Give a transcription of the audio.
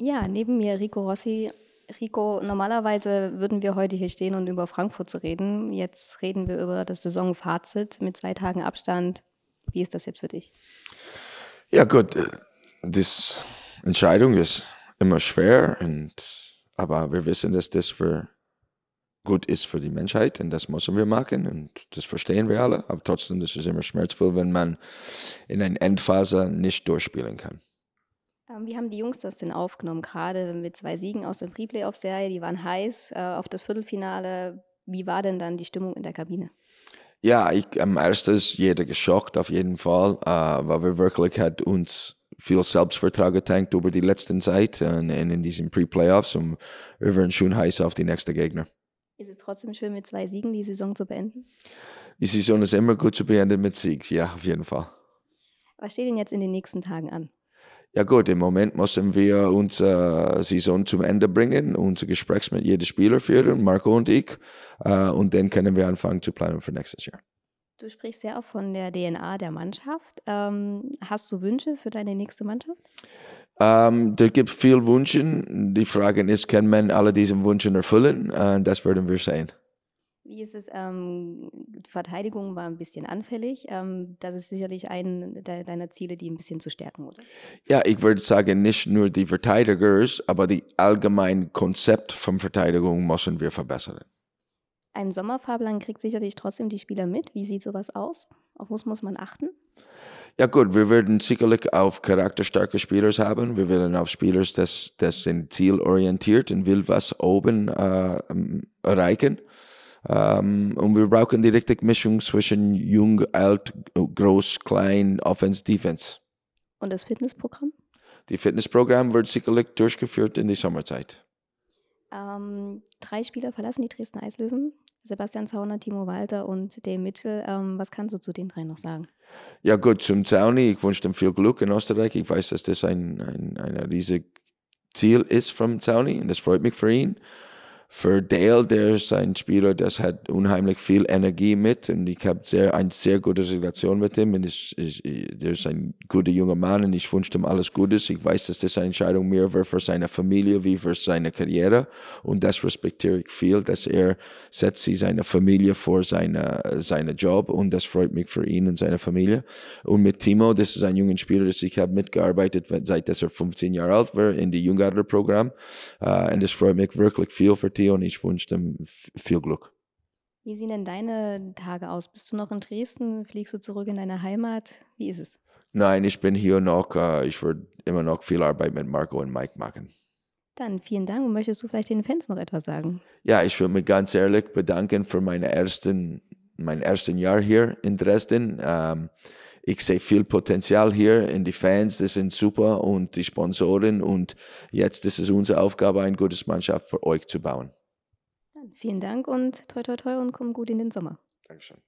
Ja, neben mir Rico Rossi. Rico, normalerweise würden wir heute hier stehen und über Frankfurt zu reden. Jetzt reden wir über das Saisonfazit mit zwei Tagen Abstand. Wie ist das jetzt für dich? Ja, gut. Äh, die Entscheidung ist immer schwer, und, aber wir wissen, dass das für gut ist für die Menschheit und das müssen wir machen und das verstehen wir alle. Aber trotzdem, das ist immer schmerzvoll, wenn man in einer Endphase nicht durchspielen kann. Ähm, wie haben die Jungs das denn aufgenommen? Gerade mit zwei Siegen aus der Pre-Playoff-Serie, die waren heiß äh, auf das Viertelfinale. Wie war denn dann die Stimmung in der Kabine? Ja, ich, am ersten ist jeder geschockt auf jeden Fall, äh, weil wir wirklich hat uns viel Selbstvertrauen getankt über die letzten Zeit und, äh, und in diesen Pre-Playoffs und wir waren schon heiß auf die nächsten Gegner. Ist es trotzdem schön, mit zwei Siegen die Saison zu beenden? Die Saison ist immer gut zu beenden mit Sieg, ja, auf jeden Fall. Was steht denn jetzt in den nächsten Tagen an? Ja gut, im Moment müssen wir unsere Saison zum Ende bringen, unser Gespräch mit jedem Spieler führen, Marco und ich, äh, und dann können wir anfangen zu planen für nächstes Jahr. Du sprichst sehr oft von der DNA der Mannschaft. Ähm, hast du Wünsche für deine nächste Mannschaft? Um, ähm, da gibt viel Wünsche. Die Frage ist, kann man alle diese Wünsche erfüllen? Äh, das werden wir sehen. Wie ist es? Ähm, die Verteidigung war ein bisschen anfällig. Ähm, das ist sicherlich ein de deiner Ziele, die ein bisschen zu stärken, oder? Ja, ich würde sagen, nicht nur die Verteidigers, aber die allgemeine Konzept von Verteidigung müssen wir verbessern. Ein Sommerfahrplan kriegt sicherlich trotzdem die Spieler mit. Wie sieht sowas aus? Auf was muss man achten? Ja gut, wir werden sicherlich auf charakterstarke Spieler haben. Wir werden auf Spieler, das, das sind zielorientiert und will was oben äh, erreichen. Ähm, und wir brauchen die richtige Mischung zwischen jung, alt, groß, klein, Offense, Defense. Und das Fitnessprogramm? Die Fitnessprogramm wird sicherlich durchgeführt in die Sommerzeit. Ähm, drei Spieler verlassen die Dresden Eislöwen. Sebastian Zauner, Timo Walter und Dave Mitchell. Ähm, was kannst du zu den drei noch sagen? Ja gut, zum Zauni, ich wünsche ihm viel Glück in Österreich. Ich weiß, dass das ein, ein, ein riesiges Ziel ist vom Zauni und das freut mich für ihn für Dale, der ist ein Spieler, das hat unheimlich viel Energie mit und ich habe sehr, eine sehr gute Relation mit ihm und ich, ich, der ist ein guter junger Mann und ich wünsche ihm alles Gutes. Ich weiß, dass das eine Entscheidung mehr war für seine Familie wie für seine Karriere und das respektiere ich viel, dass er setzt sie seine Familie vor seine, seine Job und das freut mich für ihn und seine Familie. Und mit Timo, das ist ein junger Spieler, das ich habe mitgearbeitet, seit dass er 15 Jahre alt war in die Junggarder-Programm uh, äh, und das freut mich wirklich viel für Tee und ich wünsche dem viel Glück. Wie sehen denn deine Tage aus? Bist du noch in Dresden? Fliegst du zurück in deine Heimat? Wie ist es? Nein, ich bin hier noch. Äh, ich würde immer noch viel Arbeit mit Marco und Mike machen. Dann vielen Dank. Und möchtest du vielleicht den Fans noch etwas sagen? Ja, ich will mich ganz ehrlich bedanken für meine ersten, mein ersten Jahr hier in Dresden. Ähm, ich sehe viel Potenzial hier in die Fans, das sind super und die Sponsoren und jetzt ist es unsere Aufgabe, ein gutes Mannschaft für euch zu bauen. vielen Dank und toi toi toi und komm gut in den Sommer. Dankeschön.